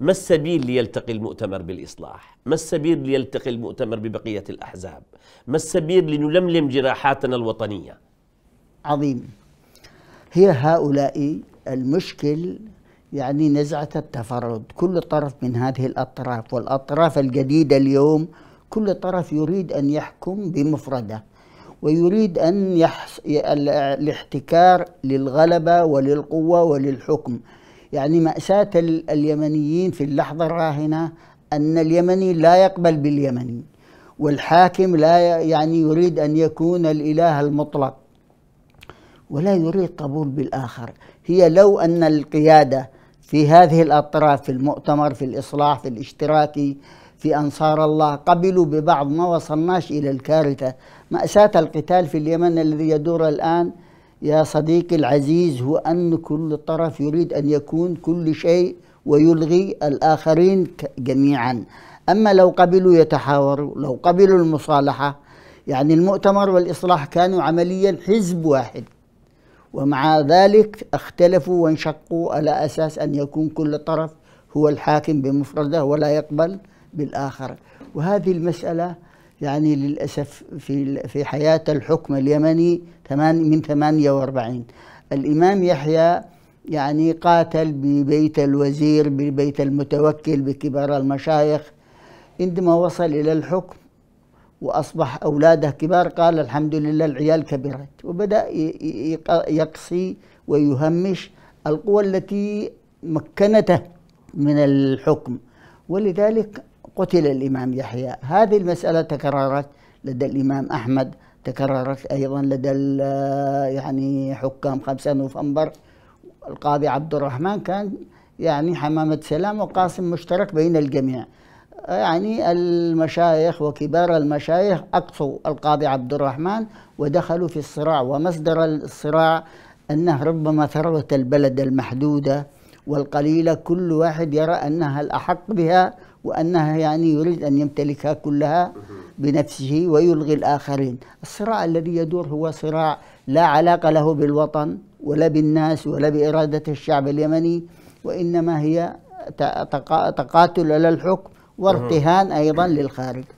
ما السبيل ليلتقي المؤتمر بالإصلاح ما السبيل ليلتقي المؤتمر ببقية الأحزاب ما السبيل لنلملم جراحاتنا الوطنية عظيم هي هؤلاء المشكل يعني نزعة التفرد كل طرف من هذه الأطراف والأطراف الجديدة اليوم كل طرف يريد أن يحكم بمفرده ويريد أن يحس... الاحتكار للغلبة وللقوة وللحكم يعني مأساة اليمنيين في اللحظة الراهنة أن اليمني لا يقبل باليمني والحاكم لا يعني يريد أن يكون الإله المطلق ولا يريد قبول بالآخر هي لو أن القيادة في هذه الأطراف في المؤتمر في الإصلاح في الاشتراكي في أنصار الله قبلوا ببعض ما وصلناش إلى الكارثة مأساة القتال في اليمن الذي يدور الآن يا صديقي العزيز هو أن كل طرف يريد أن يكون كل شيء ويلغي الآخرين جميعا أما لو قبلوا يتحاوروا لو قبلوا المصالحة يعني المؤتمر والإصلاح كانوا عمليا حزب واحد ومع ذلك اختلفوا وانشقوا على أساس أن يكون كل طرف هو الحاكم بمفرده ولا يقبل بالآخر وهذه المسألة يعني للأسف في في حياة الحكم اليمني من 48 الإمام يحيى يعني قاتل ببيت الوزير ببيت المتوكل بكبار المشايخ عندما وصل إلى الحكم وأصبح أولاده كبار قال الحمد لله العيال كبرت وبدأ يقصي ويهمش القوى التي مكنته من الحكم ولذلك قتل الإمام يحيى هذه المسألة تكررت لدى الإمام أحمد تكررت أيضا لدى يعني حكام 5 نوفمبر القاضي عبد الرحمن كان يعني حمامة سلام وقاسم مشترك بين الجميع يعني المشايخ وكبار المشايخ أقصوا القاضي عبد الرحمن ودخلوا في الصراع ومصدر الصراع أنه ربما ثروة البلد المحدودة والقليلة كل واحد يرى أنها الأحق بها وأنها يعني يريد أن يمتلكها كلها بنفسه ويلغي الآخرين الصراع الذي يدور هو صراع لا علاقة له بالوطن ولا بالناس ولا بإرادة الشعب اليمني وإنما هي تقاتل على الحكم وارتهان أيضا للخارج